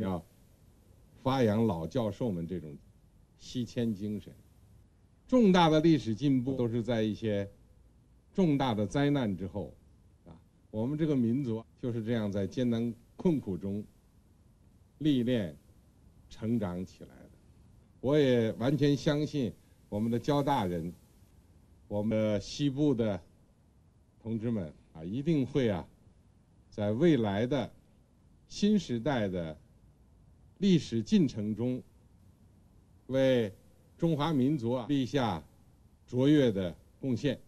要发扬老教授们这种西迁精神，重大的历史进步都是在一些重大的灾难之后，啊，我们这个民族就是这样在艰难困苦中历练、成长起来的。我也完全相信我们的交大人，我们的西部的同志们啊，一定会啊，在未来的新时代的。历史进程中，为中华民族啊立下卓越的贡献。